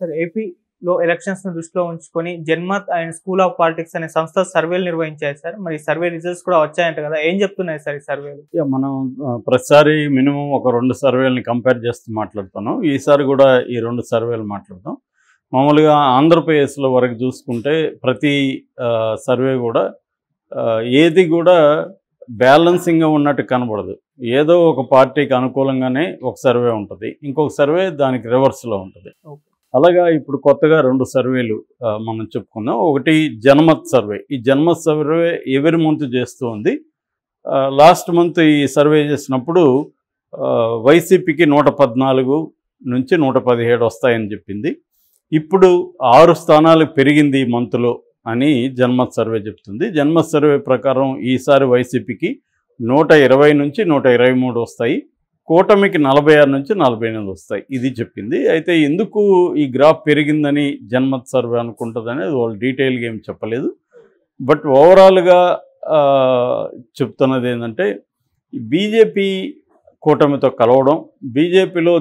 Sir ఏపీలో elections ను దృష్టిలో ఉంచుకొని Janmat and school of politics అనే సంస్థ సర్వేలు నిర్వహించాయి సార్ మరి సర్వే రిజల్ట్స్ కూడా వచ్చాయంట కదా ఏం చెప్తున్నాయి సార్ ఈ సర్వేలు మనం ప్రతిసారి మినిమం ఒక రెండు సర్వేలని కంపేర్ చేస్తూ మాట్లాడుతున్నాం ఈసారి కూడా ఈ రెండు సర్వేలు మాట్లాడతాం మామూలుగా ఆంధ్రప్రదేశ్లో వరకు చూసుకుంటే ప్రతి సర్వే కూడా ఏది కూడా బ్యాలెన్సింగ్గా ఉన్నట్టు కనబడదు ఏదో ఒక పార్టీకి అనుకూలంగానే ఒక సర్వే ఉంటుంది ఇంకొక సర్వే దానికి రివర్స్లో ఉంటుంది అలాగా ఇప్పుడు కొత్తగా రెండు సర్వేలు మనం చెప్పుకుందాం ఒకటి జన్మత్ సర్వే ఈ జన్మత్ సర్వే ఎవరి మంత్ చేస్తూ ఉంది లాస్ట్ మంత్ ఈ సర్వే చేసినప్పుడు వైసీపీకి నూట పద్నాలుగు నుంచి నూట పదిహేడు వస్తాయని చెప్పింది ఇప్పుడు ఆరు స్థానాలు పెరిగింది ఈ మంత్లో అని జన్మత్ సర్వే చెప్తుంది జన్మత్ సర్వే ప్రకారం ఈసారి వైసీపీకి నూట ఇరవై నుంచి నూట ఇరవై మూడు వస్తాయి కూటమికి నలభై ఆరు నుంచి నలభై ఎనిమిది వస్తాయి ఇది చెప్పింది అయితే ఎందుకు ఈ గ్రాఫ్ పెరిగిందని జన్మత్ సర్వే అనుకుంటుంది అనేది వాళ్ళు డీటెయిల్గా ఏం చెప్పలేదు బట్ ఓవరాల్గా చెప్తున్నది ఏంటంటే బీజేపీ కూటమితో కలవడం బీజేపీలో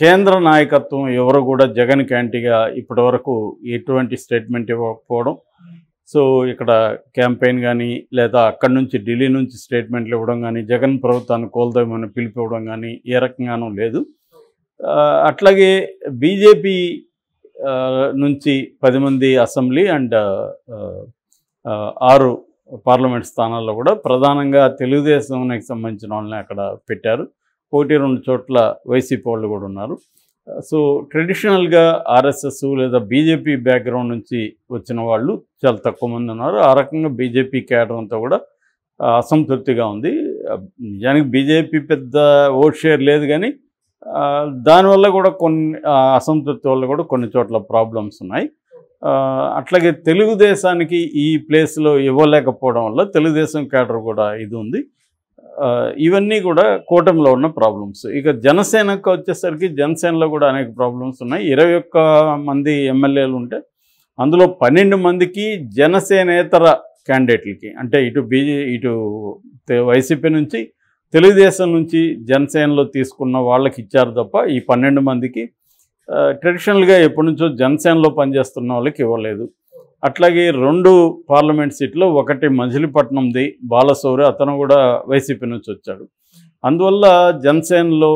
కేంద్ర నాయకత్వం ఎవరు కూడా జగన్ క్యాంటీగా ఇప్పటి వరకు ఎటువంటి స్టేట్మెంట్ ఇవ్వకపోవడం సో ఇక్కడ క్యాంపెయిన్ కానీ లేదా అక్కడి నుంచి ఢిల్లీ నుంచి స్టేట్మెంట్లు ఇవ్వడం కానీ జగన్ ప్రభుత్వాన్ని కోల్దామని పిలిపివ్వడం కానీ ఏ రకంగానూ లేదు అట్లాగే బీజేపీ నుంచి పది మంది అసెంబ్లీ అండ్ ఆరు పార్లమెంట్ స్థానాల్లో కూడా ప్రధానంగా తెలుగుదేశానికి సంబంధించిన వాళ్ళని అక్కడ పెట్టారు ఒకటి రెండు చోట్ల వైసీపీ వాళ్ళు కూడా ఉన్నారు సో ట్రెడిషనల్గా ఆర్ఎస్ఎస్ లేదా బీజేపీ బ్యాక్గ్రౌండ్ నుంచి వచ్చిన వాళ్ళు చాలా తక్కువ మంది ఉన్నారు ఆ రకంగా బీజేపీ క్యాడర్ అంతా కూడా అసంతృప్తిగా ఉంది నిజానికి బీజేపీ పెద్ద ఓట్ షేర్ లేదు కానీ దానివల్ల కూడా కొన్ని అసంతృప్తి వల్ల కూడా కొన్ని చోట్ల ప్రాబ్లమ్స్ ఉన్నాయి అట్లాగే తెలుగుదేశానికి ఈ ప్లేస్లో ఇవ్వలేకపోవడం వల్ల తెలుగుదేశం క్యాడర్ కూడా ఇది ఉంది ఇవన్నీ కూడా కూటమిలో ఉన్న ప్రాబ్లమ్స్ ఇక జనసేనకు వచ్చేసరికి జనసేనలో కూడా అనేక ప్రాబ్లమ్స్ ఉన్నాయి ఇరవై ఒక్క మంది ఎమ్మెల్యేలు ఉంటే అందులో పన్నెండు మందికి జనసేనేతర క్యాండిడేట్లకి అంటే ఇటు బీజే ఇటు వైసీపీ నుంచి తెలుగుదేశం నుంచి జనసేనలో తీసుకున్న వాళ్ళకి ఇచ్చారు తప్ప ఈ పన్నెండు మందికి ట్రెడిషనల్గా ఎప్పటి నుంచో జనసేనలో పనిచేస్తున్న వాళ్ళకి ఇవ్వలేదు అట్లాగే రెండు పార్లమెంట్ సీట్లు ఒకటి మజిలీపట్నంది బాలసౌరి అతను కూడా వైసీపీ నుంచి వచ్చాడు అందువల్ల జనసేనలో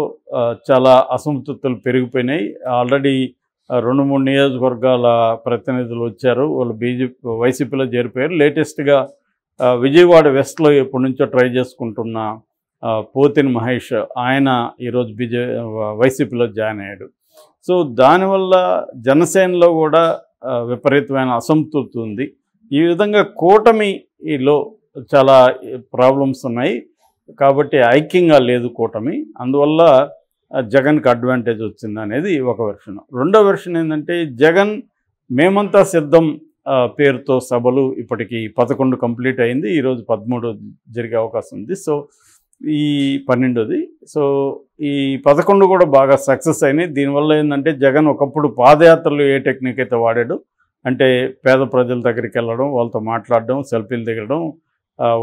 చాలా అసంతృప్తులు పెరిగిపోయినాయి ఆల్రెడీ రెండు మూడు నియోజకవర్గాల ప్రతినిధులు వచ్చారు వాళ్ళు బీజేపీ వైసీపీలో చేరిపోయారు లేటెస్ట్గా విజయవాడ వెస్ట్లో ఎప్పటి నుంచో ట్రై చేసుకుంటున్న పోతిన్ మహేష్ ఆయన ఈరోజు బీజే వైసీపీలో జాయిన్ అయ్యాడు సో దానివల్ల జనసేనలో కూడా విపరీతమైన అసంతృప్తి ఉంది ఈ విధంగా కూటమిలో చాలా ప్రాబ్లమ్స్ ఉన్నాయి కాబట్టి ఐక్యంగా లేదు కూటమి అందువల్ల జగన్కి అడ్వాంటేజ్ వచ్చింది అనేది ఒక వెర్షన్ రెండో వెర్షన్ ఏంటంటే జగన్ మేమంతా సిద్ధం పేరుతో సభలు ఇప్పటికి పదకొండు కంప్లీట్ అయింది ఈరోజు పదమూడు జరిగే అవకాశం ఉంది సో ఈ పన్నెండోది సో ఈ పదకొండు కూడా బాగా సక్సెస్ అయినాయి దీనివల్ల ఏంటంటే జగన్ ఒకప్పుడు పాదయాత్రలు ఏ టెక్నిక్ అయితే వాడాడు అంటే పేద ప్రజల దగ్గరికి వెళ్ళడం వాళ్ళతో మాట్లాడడం సెల్ఫీలు దిగడం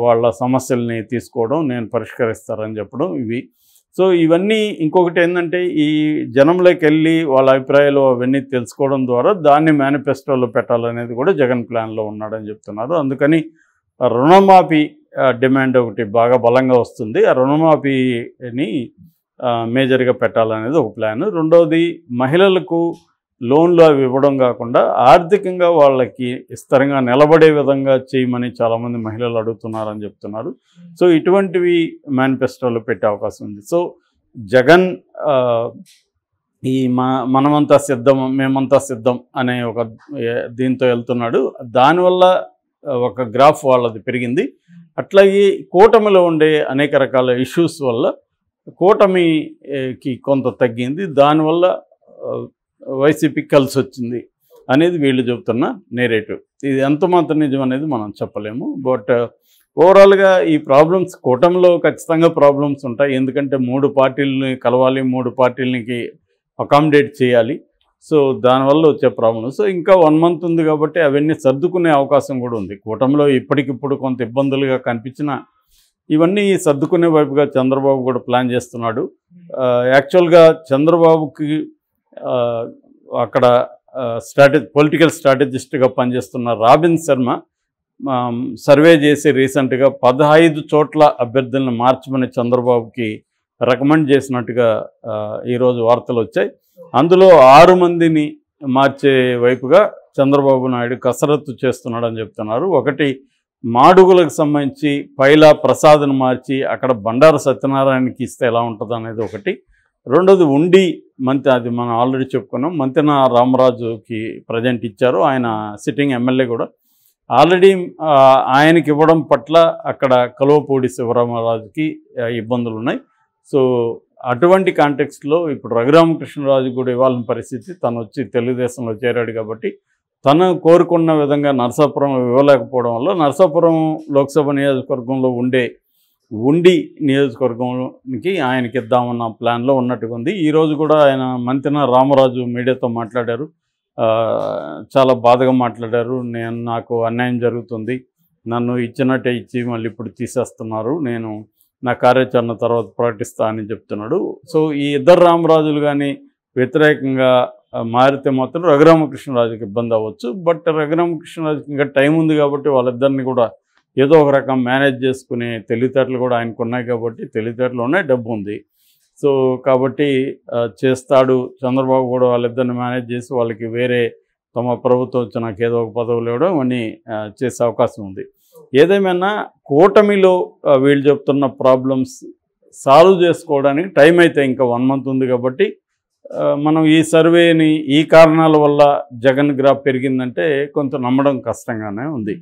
వాళ్ళ సమస్యల్ని తీసుకోవడం నేను పరిష్కరిస్తారని చెప్పడం ఇవి సో ఇవన్నీ ఇంకొకటి ఏంటంటే ఈ జనంలోకి వెళ్ళి వాళ్ళ అభిప్రాయాలు అవన్నీ తెలుసుకోవడం ద్వారా దాన్ని మేనిఫెస్టోలో పెట్టాలనేది కూడా జగన్ ప్లాన్లో ఉన్నాడని చెప్తున్నారు అందుకని రుణమాఫీ డిమాండ్ ఒకటి బాగా బలంగా వస్తుంది ఆ రుణమాఫీని మేజర్గా పెట్టాలనేది ఒక ప్లాన్ రెండవది మహిళలకు లోన్లు అవి ఇవ్వడం కాకుండా ఆర్థికంగా వాళ్ళకి స్థిరంగా నిలబడే విధంగా చేయమని చాలామంది మహిళలు అడుగుతున్నారని చెప్తున్నారు సో ఇటువంటివి మేనిఫెస్టోలో పెట్టే అవకాశం ఉంది సో జగన్ ఈ మనమంతా సిద్ధం మేమంతా సిద్ధం అనే ఒక దీంతో వెళ్తున్నాడు దానివల్ల ఒక గ్రాఫ్ వాళ్ళది పెరిగింది అట్లాగే కూటమిలో ఉండే అనేక రకాల ఇష్యూస్ వల్ల కూటమికి కొంత తగ్గింది దానివల్ల వైసీపీ కలిసి వచ్చింది అనేది వీళ్ళు చెబుతున్న నేరేటివ్ ఇది ఎంత మాత్రం నిజం అనేది మనం చెప్పలేము బట్ ఓవరాల్గా ఈ ప్రాబ్లమ్స్ కూటమిలో ఖచ్చితంగా ప్రాబ్లమ్స్ ఉంటాయి ఎందుకంటే మూడు పార్టీలని కలవాలి మూడు పార్టీలకి అకామిడేట్ చేయాలి సో దానివల్ల వచ్చే ప్రాబ్లం సో ఇంకా వన్ మంత్ ఉంది కాబట్టి అవన్నీ సర్దుకునే అవకాశం కూడా ఉంది కూటమిలో ఇప్పటికిప్పుడు కొంత ఇబ్బందులుగా కనిపించిన ఇవన్నీ సర్దుకునే వైపుగా చంద్రబాబు కూడా ప్లాన్ చేస్తున్నాడు యాక్చువల్గా hmm. చంద్రబాబుకి అక్కడ స్ట్రాటజీ పొలిటికల్ స్ట్రాటజిస్ట్గా పనిచేస్తున్న రాబిన్ శర్మ సర్వే చేసి రీసెంట్గా పదహైదు చోట్ల అభ్యర్థులను మార్చమని చంద్రబాబుకి రికమెండ్ చేసినట్టుగా ఈరోజు వార్తలు వచ్చాయి అందులో ఆరు మందిని మార్చే వైపుగా చంద్రబాబు నాయుడు కసరత్తు చేస్తున్నాడని చెప్తున్నారు ఒకటి మాడుగులకు సంబంధించి పైలా ప్రసాద్ను మార్చి అక్కడ బండారు సత్యనారాయణకి ఇస్తే ఎలా ఉంటుంది అనేది ఒకటి రెండోది ఉండి మంత్రి అది మనం ఆల్రెడీ చెప్పుకున్నాం మంత్రిన రామరాజుకి ప్రజెంట్ ఇచ్చారు ఆయన సిట్టింగ్ ఎమ్మెల్యే కూడా ఆల్రెడీ ఆయనకి ఇవ్వడం పట్ల అక్కడ కలువపూడి శివరామరాజుకి ఇబ్బందులు ఉన్నాయి సో అటువంటి కాంటెక్స్లో ఇప్పుడు రఘురామకృష్ణరాజు కూడా ఇవ్వాలని పరిస్థితి తను వచ్చి తెలుగుదేశంలో చేరాడు కాబట్టి తను కోరుకున్న విధంగా నరసాపురం ఇవ్వలేకపోవడం వల్ల నరసాపురం లోక్సభ నియోజకవర్గంలో ఉండే ఉండి నియోజకవర్గానికి ఆయనకి ఇద్దామన్న ప్లాన్లో ఉన్నట్టుగా ఉంది ఈరోజు కూడా ఆయన మంత్రిన రామరాజు మీడియాతో మాట్లాడారు చాలా బాధగా మాట్లాడారు నేను నాకు అన్యాయం జరుగుతుంది నన్ను ఇచ్చినట్టే ఇచ్చి మళ్ళీ ఇప్పుడు తీసేస్తున్నారు నేను నా కార్యాచరణ తర్వాత ప్రకటిస్తా అని చెప్తున్నాడు సో ఈ ఇద్దరు రామరాజులు కానీ వ్యతిరేకంగా మారితే మాత్రం రఘురామకృష్ణరాజుకి ఇబ్బంది అవ్వచ్చు బట్ రఘురామకృష్ణరాజుకి ఇంకా టైం ఉంది కాబట్టి వాళ్ళిద్దరిని కూడా ఏదో ఒక రకం మేనేజ్ చేసుకునే తెలివితేటలు కూడా ఆయనకు ఉన్నాయి కాబట్టి తెలివితేటలు ఉన్నాయి డబ్బు ఉంది సో కాబట్టి చేస్తాడు చంద్రబాబు కూడా వాళ్ళిద్దరిని మేనేజ్ చేసి వాళ్ళకి వేరే తమ ప్రభుత్వం వచ్చి నాకు ఏదో ఒక పదవులు ఇవ్వడం అని చేసే అవకాశం ఉంది ఏదేమైనా కూటమిలో వీళ్ళు చెప్తున్న ప్రాబ్లమ్స్ సాల్వ్ చేసుకోవడానికి టైం అయితే ఇంకా వన్ మంత్ ఉంది కాబట్టి మనం ఈ సర్వేని ఈ కారణాల వల్ల జగన్ గ్రాఫ్ పెరిగిందంటే కొంత నమ్మడం కష్టంగానే ఉంది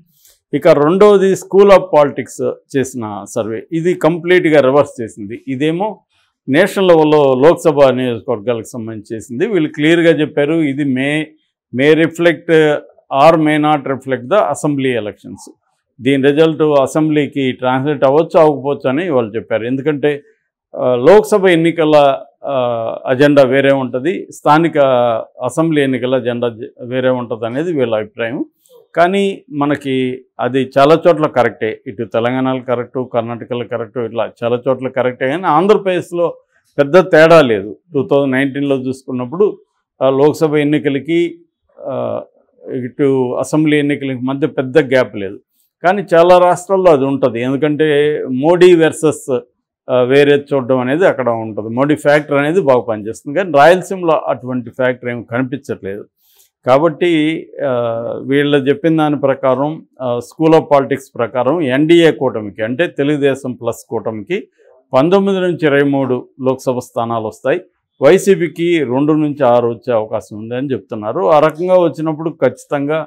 ఇక రెండవది స్కూల్ ఆఫ్ పాలిటిక్స్ చేసిన సర్వే ఇది కంప్లీట్గా రివర్స్ చేసింది ఇదేమో నేషనల్ లెవెల్లో లోక్సభ నియోజకవర్గాలకు సంబంధించి చేసింది వీళ్ళు క్లియర్గా చెప్పారు ఇది may may reflect or may not reflect the assembly elections దీని రిజల్ట్ అసెంబ్లీకి ట్రాన్స్లేట్ అవ్వచ్చు అవ్వకపోవచ్చు అని వాళ్ళు చెప్పారు ఎందుకంటే లోక్సభ ఎన్నికల అజెండా వేరే ఉంటుంది స్థానిక అసెంబ్లీ ఎన్నికల అజెండా వేరే ఉంటుంది అనేది వీళ్ళ అభిప్రాయం కానీ మనకి అది చాలా చోట్ల కరెక్టే ఇటు తెలంగాణలో కరెక్టు కర్ణాటకలో కరెక్టు ఇట్లా చాలా చోట్ల కరెక్టే కానీ ఆంధ్రప్రదేశ్లో పెద్ద తేడా లేదు టూ థౌజండ్ నైన్టీన్లో చూసుకున్నప్పుడు లోక్సభ ఎన్నికలకి ఇటు అసెంబ్లీ ఎన్నికలకి మధ్య పెద్ద గ్యాప్ లేదు కానీ చాలా రాష్ట్రాల్లో అది ఉంటుంది ఎందుకంటే మోడీ వెర్సెస్ వేరే చూడడం అనేది అక్కడ ఉంటుంది మోడీ ఫ్యాక్టర్ అనేది బాగా పనిచేస్తుంది కానీ రాయలసీమలో అటువంటి ఫ్యాక్టర్ ఏమి కనిపించట్లేదు కాబట్టి వీళ్ళు చెప్పిన దాని ప్రకారం స్కూల్ ఆఫ్ పాలిటిక్స్ ప్రకారం ఎన్డీఏ కూటమికి అంటే తెలుగుదేశం ప్లస్ కూటమికి పంతొమ్మిది నుంచి ఇరవై మూడు లోక్సభ స్థానాలు వస్తాయి వైసీపీకి రెండు నుంచి ఆరు వచ్చే అవకాశం ఉందని చెప్తున్నారు ఆ రకంగా వచ్చినప్పుడు ఖచ్చితంగా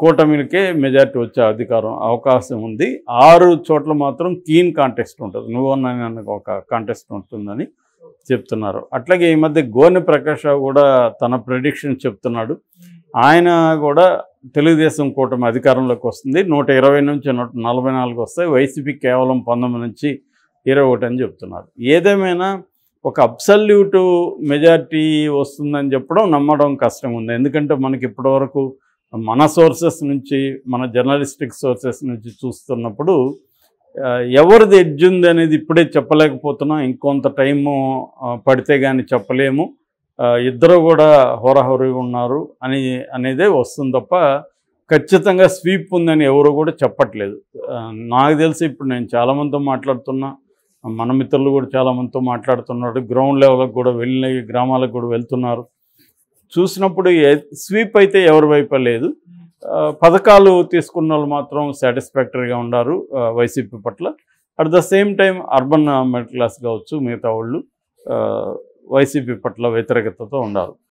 కూటమికే మెజార్టీ వచ్చే అధికారం అవకాశం ఉంది ఆరు చోట్ల మాత్రం కీన్ కాంటెస్ట్ ఉంటుంది నువ్వు నన్ను ఒక కాంటెస్ట్ ఉంటుందని చెప్తున్నారు అట్లాగే ఈ మధ్య గోని ప్రకాష్ కూడా తన ప్రెడిక్షన్ చెప్తున్నాడు ఆయన కూడా తెలుగుదేశం కూటమి అధికారంలోకి వస్తుంది నూట ఇరవై నుంచి నూట నలభై నాలుగు వస్తాయి వైసీపీ కేవలం పంతొమ్మిది నుంచి ఇరవై ఒకటి అని చెప్తున్నారు ఏదేమైనా ఒక అబ్సల్యూటు మెజార్టీ వస్తుందని చెప్పడం నమ్మడం కష్టం ఉంది ఎందుకంటే మనకి ఇప్పటివరకు మన సోర్సెస్ నుంచి మన జర్నలిస్టిక్ సోర్సెస్ నుంచి చూస్తున్నప్పుడు ఎవరిది ఎడ్జ్ ఉంది అనేది ఇప్పుడే చెప్పలేకపోతున్నాం ఇంకొంత టైము పడితే కానీ చెప్పలేము ఇద్దరు కూడా హోరహోరీ ఉన్నారు అని అనేదే వస్తుంది తప్ప ఖచ్చితంగా స్వీప్ ఉందని ఎవరు కూడా చెప్పట్లేదు నాకు తెలిసి ఇప్పుడు నేను చాలామందితో మాట్లాడుతున్నా మన మిత్రులు కూడా చాలామందితో మాట్లాడుతున్నారు గ్రౌండ్ లెవెల్కి కూడా వెళ్ళిన గ్రామాలకు కూడా వెళ్తున్నారు చూసినప్పుడు స్వీప్ అయితే ఎవరి వైపు లేదు పథకాలు తీసుకున్న వాళ్ళు మాత్రం సాటిస్ఫాక్టరీగా ఉన్నారు వైసీపీ పట్ల at the same time urban middle class కావచ్చు మిగతా వాళ్ళు వైసీపీ పట్ల వ్యతిరేకతతో ఉన్నారు